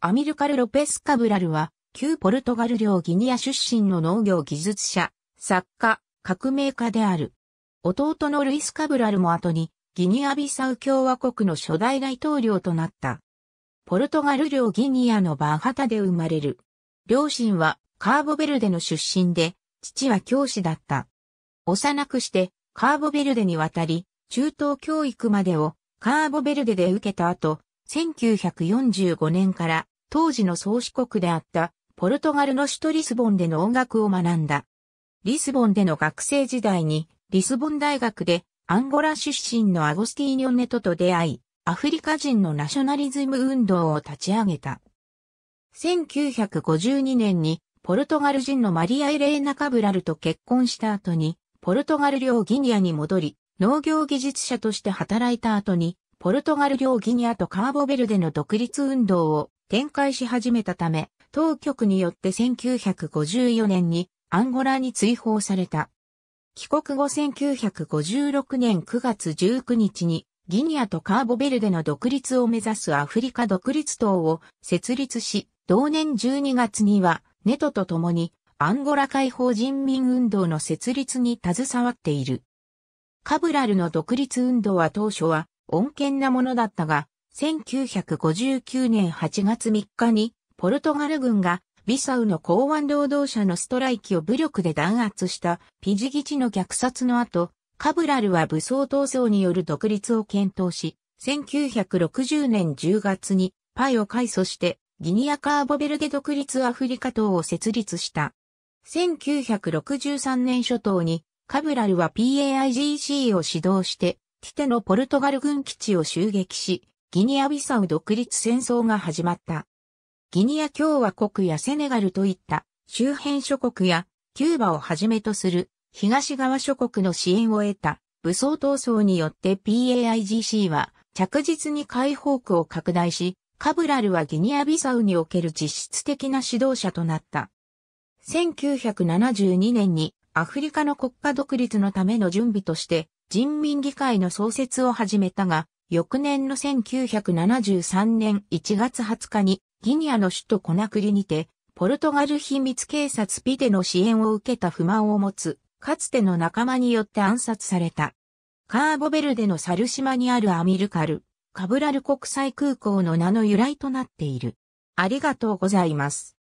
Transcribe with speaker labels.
Speaker 1: アミルカル・ロペス・カブラルは、旧ポルトガル領ギニア出身の農業技術者、作家、革命家である。弟のルイス・カブラルも後に、ギニアビサウ共和国の初代大統領となった。ポルトガル領ギニアのバーハタで生まれる。両親はカーボベルデの出身で、父は教師だった。幼くしてカーボベルデに渡り、中等教育までをカーボベルデで受けた後、1945年から当時の創始国であったポルトガルの首都リスボンでの音楽を学んだ。リスボンでの学生時代にリスボン大学でアンゴラ出身のアゴスティーニョネトと出会い、アフリカ人のナショナリズム運動を立ち上げた。1952年にポルトガル人のマリア・エレーナ・カブラルと結婚した後に、ポルトガル領ギニアに戻り、農業技術者として働いた後に、ポルトガル領ギニアとカーボベルデの独立運動を展開し始めたため、当局によって1954年にアンゴラに追放された。帰国後1956年9月19日にギニアとカーボベルデの独立を目指すアフリカ独立党を設立し、同年12月にはネトと共にアンゴラ解放人民運動の設立に携わっている。カブラルの独立運動は当初は穏健なものだったが、1959年8月3日に、ポルトガル軍がビサウの港湾労働者のストライキを武力で弾圧したピジギチの虐殺の後、カブラルは武装闘争による独立を検討し、1960年10月にパイを改組してギニアカーボベルデ独立アフリカ党を設立した。1963年初頭にカブラルは PAIGC を指導してティテのポルトガル軍基地を襲撃し、ギニアビサウ独立戦争が始まった。ギニア共和国やセネガルといった周辺諸国やキューバをはじめとする東側諸国の支援を得た武装闘争によって PAIGC は着実に解放区を拡大し、カブラルはギニアビサウにおける実質的な指導者となった。1972年にアフリカの国家独立のための準備として人民議会の創設を始めたが、翌年の1973年1月20日にギニアの首都コナクリにて、ポルトガル秘密警察ピデの支援を受けた不満を持つ、かつての仲間によって暗殺された。カーボベルデのサル島にあるアミルカル、カブラル国際空港の名の由来となっている。ありがとうございます。